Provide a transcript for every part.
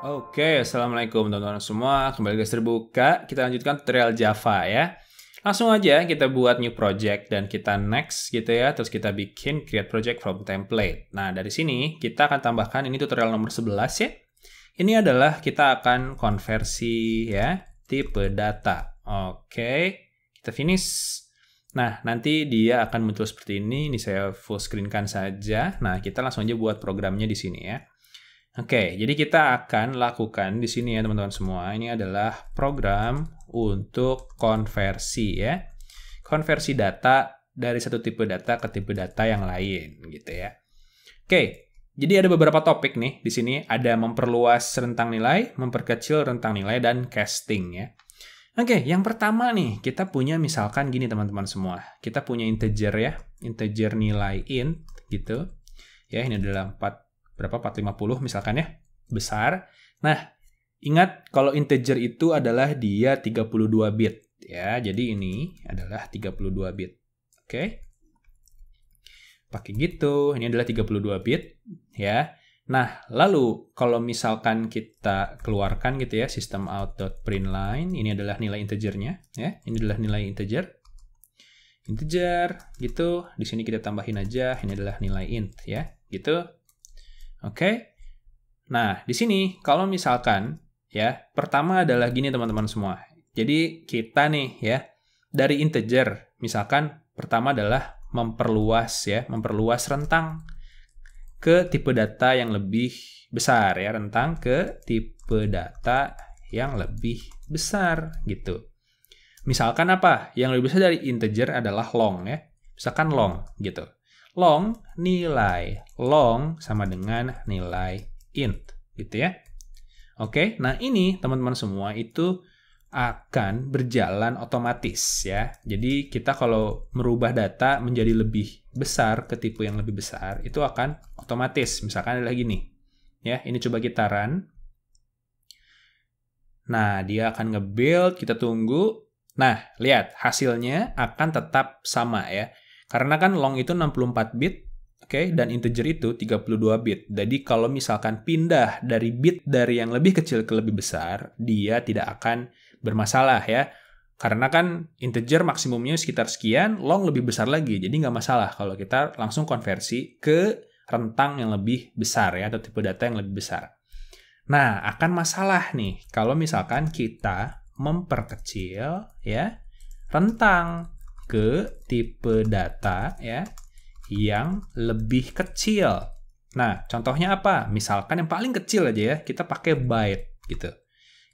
Oke, Assalamualaikum teman-teman semua. Kembali ke terbuka, kita lanjutkan tutorial Java ya. Langsung aja kita buat new project dan kita next gitu ya. Terus kita bikin create project from template. Nah, dari sini kita akan tambahkan, ini tutorial nomor 11 ya. Ini adalah kita akan konversi ya, tipe data. Oke, kita finish. Nah, nanti dia akan muncul seperti ini. Ini saya full screen kan saja. Nah, kita langsung aja buat programnya di sini ya. Oke, jadi kita akan lakukan di sini ya teman-teman semua. Ini adalah program untuk konversi ya. Konversi data dari satu tipe data ke tipe data yang lain gitu ya. Oke, jadi ada beberapa topik nih di sini. Ada memperluas rentang nilai, memperkecil rentang nilai, dan casting ya. Oke, okay, yang pertama nih, kita punya misalkan gini teman-teman semua. Kita punya integer ya, integer nilai int gitu. Ya, ini adalah 4 berapa? 450 misalkan ya, besar. Nah, ingat kalau integer itu adalah dia 32 bit ya. Jadi ini adalah 32 bit. Oke. Okay? Pakai gitu, ini adalah 32 bit ya. Nah, lalu kalau misalkan kita keluarkan gitu ya, sistem out.println, ini adalah nilai integernya, ya, ini adalah nilai integer, integer, gitu, di sini kita tambahin aja, ini adalah nilai int, ya, gitu, oke, okay. nah, di sini kalau misalkan, ya, pertama adalah gini teman-teman semua, jadi kita nih, ya, dari integer, misalkan pertama adalah memperluas, ya, memperluas rentang, ke tipe data yang lebih besar ya, rentang ke tipe data yang lebih besar gitu. Misalkan apa? Yang lebih besar dari integer adalah long ya. Misalkan long gitu. Long nilai long sama dengan nilai int gitu ya. Oke, nah ini teman-teman semua itu akan berjalan otomatis ya. Jadi kita kalau merubah data menjadi lebih besar ke tipe yang lebih besar itu akan otomatis. Misalkan adalah gini Ya, ini coba kita run. Nah, dia akan nge-build, kita tunggu. Nah, lihat hasilnya akan tetap sama ya. Karena kan long itu 64 bit, oke, okay, dan integer itu 32 bit. Jadi kalau misalkan pindah dari bit dari yang lebih kecil ke lebih besar, dia tidak akan bermasalah ya. Karena kan integer maksimumnya sekitar sekian, long lebih besar lagi, jadi nggak masalah kalau kita langsung konversi ke rentang yang lebih besar ya, atau tipe data yang lebih besar. Nah, akan masalah nih kalau misalkan kita memperkecil ya rentang ke tipe data ya yang lebih kecil. Nah, contohnya apa? Misalkan yang paling kecil aja ya, kita pakai byte gitu.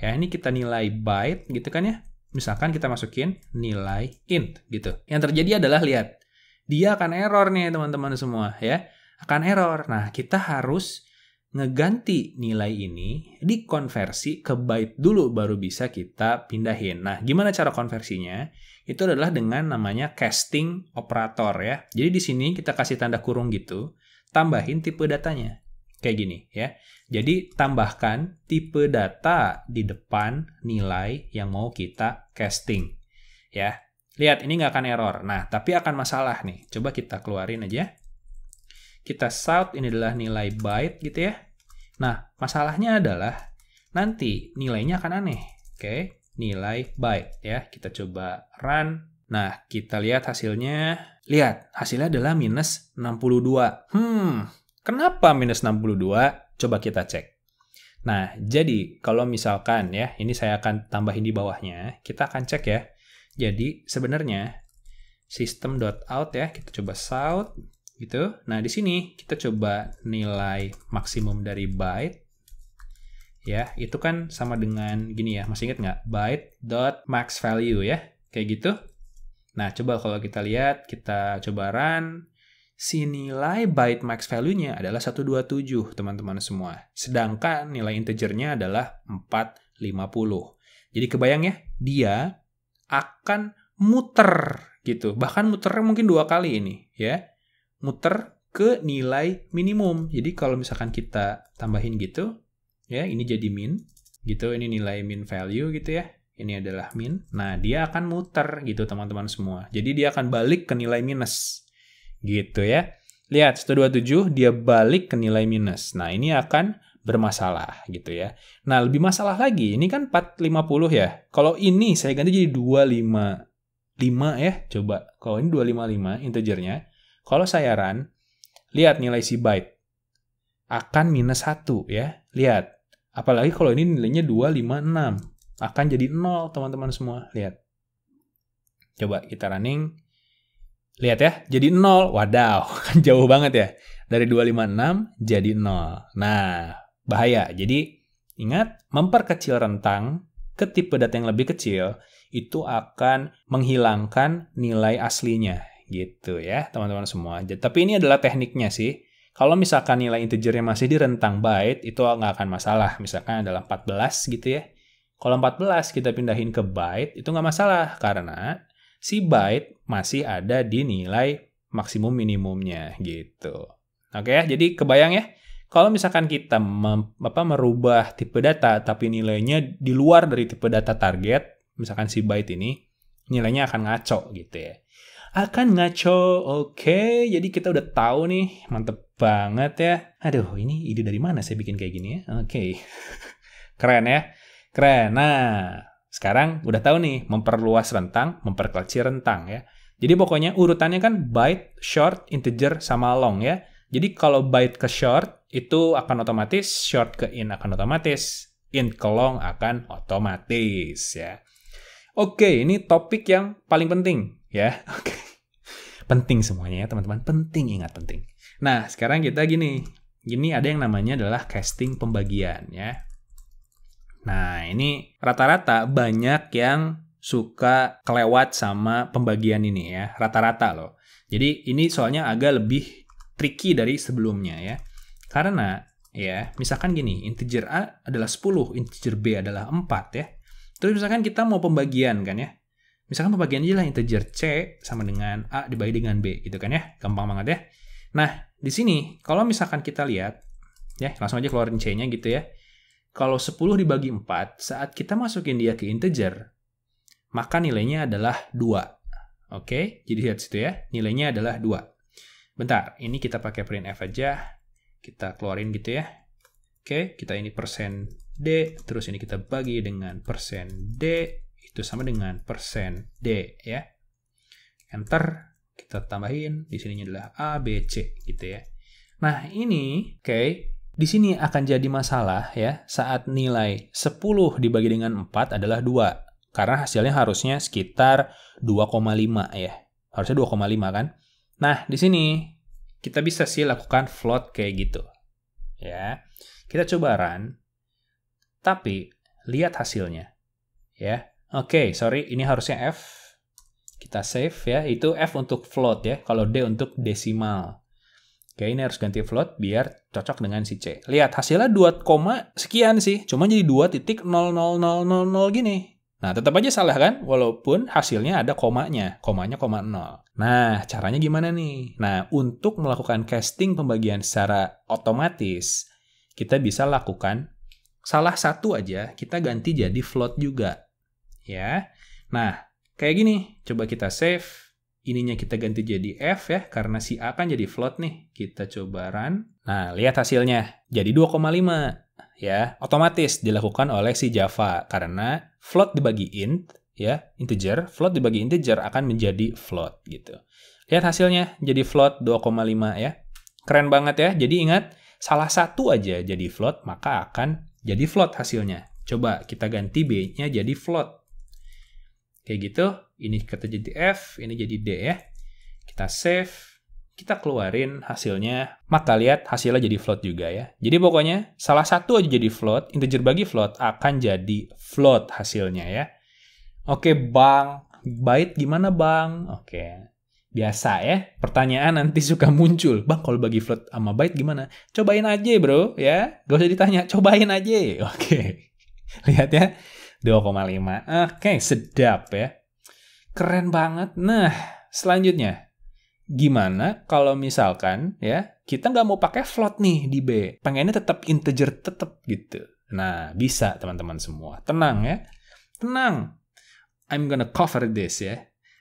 Ya, ini kita nilai byte gitu kan ya. Misalkan kita masukin nilai int gitu. Yang terjadi adalah lihat, dia akan error nih teman-teman semua ya. Akan error. Nah, kita harus ngeganti nilai ini dikonversi ke byte dulu baru bisa kita pindahin. Nah, gimana cara konversinya? Itu adalah dengan namanya casting operator ya. Jadi di sini kita kasih tanda kurung gitu, tambahin tipe datanya. Kayak gini ya. Jadi tambahkan tipe data di depan nilai yang mau kita casting. Ya, Lihat, ini nggak akan error. Nah, tapi akan masalah nih. Coba kita keluarin aja. Kita south ini adalah nilai byte gitu ya. Nah, masalahnya adalah nanti nilainya akan aneh. Oke, nilai byte ya. Kita coba run. Nah, kita lihat hasilnya. Lihat, hasilnya adalah minus 62. Hmm, Kenapa minus 62? Coba kita cek. Nah, jadi kalau misalkan ya, ini saya akan tambahin di bawahnya, kita akan cek ya. Jadi sebenarnya out ya, kita coba south gitu. Nah, di sini kita coba nilai maksimum dari byte ya itu kan sama dengan gini ya masih ingat nggak byte dot max value ya kayak gitu nah coba kalau kita lihat kita coba run si nilai byte max value-nya adalah 127, teman-teman semua. Sedangkan nilai integernya adalah 450. Jadi kebayang ya, dia akan muter gitu. Bahkan muter mungkin dua kali ini ya. Muter ke nilai minimum. Jadi kalau misalkan kita tambahin gitu, ya ini jadi min gitu. Ini nilai min value gitu ya ini adalah min. Nah, dia akan muter gitu teman-teman semua. Jadi dia akan balik ke nilai minus gitu ya. Lihat 127 dia balik ke nilai minus. Nah, ini akan bermasalah gitu ya. Nah, lebih masalah lagi, ini kan 450 ya. Kalau ini saya ganti jadi 255 ya, coba. Kalau ini 255 integernya, kalau saya run, lihat nilai si byte akan minus 1 ya. Lihat. Apalagi kalau ini nilainya 256 akan jadi 0 teman-teman semua. Lihat. Coba kita running Lihat ya, jadi 0. Wadaw, kan jauh banget ya. Dari 256 jadi 0. Nah, bahaya. Jadi ingat, memperkecil rentang ke tipe data yang lebih kecil itu akan menghilangkan nilai aslinya gitu ya teman-teman semua. Tapi ini adalah tekniknya sih. Kalau misalkan nilai integernya masih di rentang byte, itu nggak akan masalah. Misalkan adalah 14 gitu ya. Kalau 14 kita pindahin ke byte, itu nggak masalah. Karena si byte masih ada di nilai maksimum minimumnya gitu. Oke ya, jadi kebayang ya. Kalau misalkan kita mem, apa, merubah tipe data tapi nilainya di luar dari tipe data target, misalkan si byte ini, nilainya akan ngaco gitu ya. Akan ngaco, oke. Okay. Jadi kita udah tahu nih, mantep banget ya. Aduh, ini ide dari mana saya bikin kayak gini ya? Oke. Okay. Keren ya. Keren. Nah, sekarang udah tahu nih, memperluas rentang, memperkecil rentang ya. Jadi pokoknya urutannya kan byte, short, integer, sama long ya. Jadi kalau byte ke short itu akan otomatis, short ke in akan otomatis, in ke long akan otomatis ya. Oke, ini topik yang paling penting ya. Oke. Penting semuanya ya teman-teman, penting ingat penting. Nah, sekarang kita gini. Gini ada yang namanya adalah casting pembagian ya. Nah, ini rata-rata banyak yang suka kelewat sama pembagian ini ya, rata-rata loh. Jadi ini soalnya agak lebih tricky dari sebelumnya ya. Karena ya, misalkan gini, integer A adalah 10, integer B adalah 4 ya. Terus misalkan kita mau pembagian kan ya. Misalkan pembagian aja lah integer C sama dengan A dibagi dengan B gitu kan ya. Gampang banget ya. Nah, di sini kalau misalkan kita lihat ya, langsung aja keluarin C-nya gitu ya kalau 10 dibagi 4, saat kita masukin dia ke integer, maka nilainya adalah 2. Oke, jadi lihat situ ya, nilainya adalah 2. Bentar, ini kita pakai print f aja, kita keluarin gitu ya. Oke, kita ini persen D, terus ini kita bagi dengan persen D, itu sama dengan persen D ya. Enter, kita tambahin, di sininya adalah A, B, C gitu ya. Nah, ini, oke, okay, di sini akan jadi masalah ya saat nilai 10 dibagi dengan 4 adalah 2. Karena hasilnya harusnya sekitar 2,5 ya. Harusnya 2,5 kan? Nah, di sini kita bisa sih lakukan float kayak gitu. Ya. Kita coba run. Tapi lihat hasilnya. Ya. Oke, okay, sorry ini harusnya F. Kita save ya. Itu F untuk float ya. Kalau D untuk desimal. Oke, ini harus ganti float biar cocok dengan si C. Lihat, hasilnya 2, sekian sih. Cuma jadi 2.00000 gini. Nah, tetap aja salah kan? Walaupun hasilnya ada komanya. Komanya koma 0. Nah, caranya gimana nih? Nah, untuk melakukan casting pembagian secara otomatis, kita bisa lakukan salah satu aja, kita ganti jadi float juga. Ya. Nah, kayak gini. Coba kita save ininya kita ganti jadi F ya, karena si A kan jadi float nih. Kita coba run. Nah, lihat hasilnya. Jadi 2,5 ya. Otomatis dilakukan oleh si Java karena float dibagi int ya, integer, float dibagi integer akan menjadi float gitu. Lihat hasilnya, jadi float 2,5 ya. Keren banget ya. Jadi ingat, salah satu aja jadi float, maka akan jadi float hasilnya. Coba kita ganti B-nya jadi float. Kayak gitu. Ini kita jadi F, ini jadi D ya. Kita save, kita keluarin hasilnya. Maka lihat hasilnya jadi float juga ya. Jadi pokoknya salah satu aja jadi float, integer bagi float akan jadi float hasilnya ya. Oke bang, byte gimana bang? Oke, biasa ya. Pertanyaan nanti suka muncul. Bang, kalau bagi float sama byte gimana? Cobain aja bro, ya. Gak usah ditanya, cobain aja. Oke. Lihat ya, 2,5. Oke, sedap ya. Keren banget. Nah, selanjutnya gimana kalau misalkan ya kita nggak mau pakai float nih di B, pengennya tetap integer tetap gitu. Nah, bisa teman-teman semua. Tenang ya. Tenang. I'm gonna cover this ya.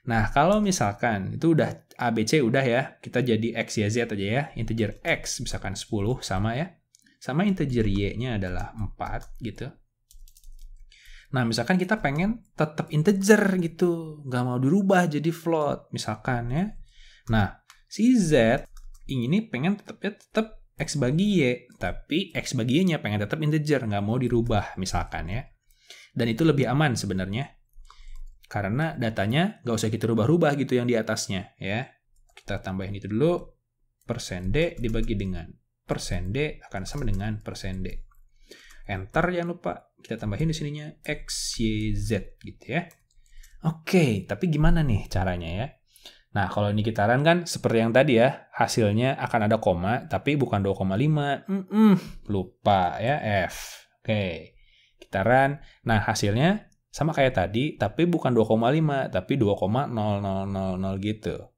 Nah, kalau misalkan itu udah ABC udah ya, kita jadi X, Y, Z aja ya. Integer X misalkan 10 sama ya. Sama integer Y-nya adalah 4 gitu. Nah, misalkan kita pengen tetap integer gitu, nggak mau dirubah jadi float misalkan ya. Nah, si Z ini pengen tetapnya tetap x bagi y, tapi x bagi y-nya pengen tetap integer, nggak mau dirubah misalkan ya. Dan itu lebih aman sebenarnya. Karena datanya nggak usah kita rubah-rubah gitu yang di atasnya ya. Kita tambahin itu dulu. Persen D dibagi dengan persen D akan sama dengan persen D. Enter jangan lupa. Kita tambahin di sininya X, Y, Z gitu ya. Oke, tapi gimana nih caranya ya? Nah, kalau ini kita run kan seperti yang tadi ya, hasilnya akan ada koma, tapi bukan 2,5. Mm -mm, lupa ya, F. Oke, kita run. Nah, hasilnya sama kayak tadi, tapi bukan 2,5, tapi 2,0000 gitu.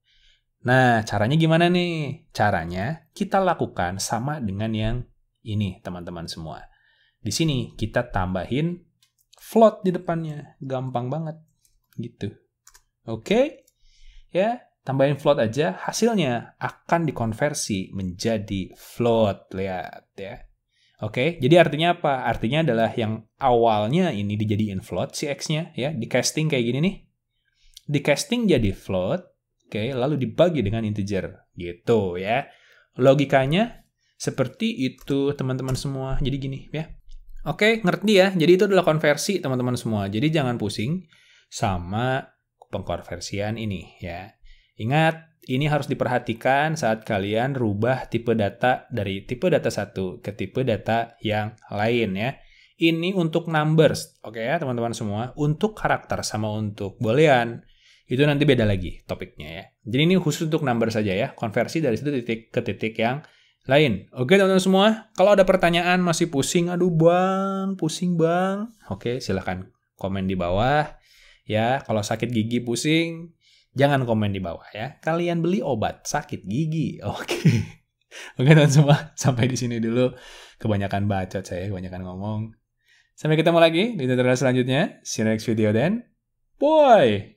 Nah, caranya gimana nih? Caranya kita lakukan sama dengan yang ini, teman-teman semua. Di sini kita tambahin float di depannya. Gampang banget gitu. Oke? Okay? Ya, tambahin float aja, hasilnya akan dikonversi menjadi float. Lihat ya. Oke, okay? jadi artinya apa? Artinya adalah yang awalnya ini dijadiin float si X-nya ya, di casting kayak gini nih. Di casting jadi float, oke, okay? lalu dibagi dengan integer gitu ya. Logikanya seperti itu teman-teman semua. Jadi gini ya. Oke, ngerti ya. Jadi itu adalah konversi teman-teman semua. Jadi jangan pusing sama pengkonversian ini ya. Ingat, ini harus diperhatikan saat kalian rubah tipe data dari tipe data satu ke tipe data yang lain ya. Ini untuk numbers, oke okay ya teman-teman semua. Untuk karakter sama untuk boolean, itu nanti beda lagi topiknya ya. Jadi ini khusus untuk number saja ya, konversi dari satu titik ke titik yang lain. Oke teman-teman semua, kalau ada pertanyaan masih pusing, aduh bang, pusing bang. Oke silahkan komen di bawah. Ya, kalau sakit gigi pusing, jangan komen di bawah ya. Kalian beli obat sakit gigi. Oke. Oke teman semua, sampai di sini dulu. Kebanyakan bacot saya, kebanyakan ngomong. Sampai ketemu lagi di tutorial selanjutnya. See you next video then. Boy!